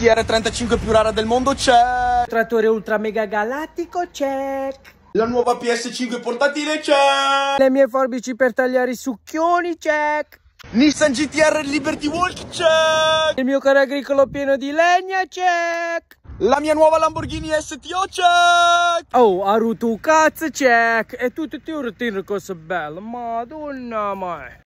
GTR 35 più rara del mondo check Trattore ultra mega galattico check La nuova PS5 portatile check Le mie forbici per tagliare i succhioni check Nissan GTR Liberty Walk check Il mio carro agricolo pieno di legna check La mia nuova Lamborghini STO check! Oh, Arutu cazzo check! E tutto il tuo routine cosa bella. Madonna mai.